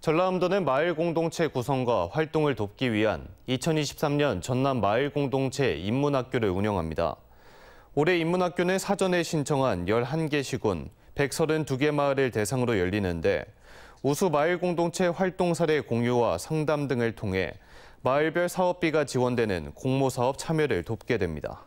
전라남도는 마을 공동체 구성과 활동을 돕기 위한 2023년 전남 마을 공동체 인문학교를 운영합니다. 올해 인문학교는 사전에 신청한 11개 시군 132개 마을을 대상으로 열리는데 우수 마을 공동체 활동 사례 공유와 상담 등을 통해 마을별 사업비가 지원되는 공모 사업 참여를 돕게 됩니다.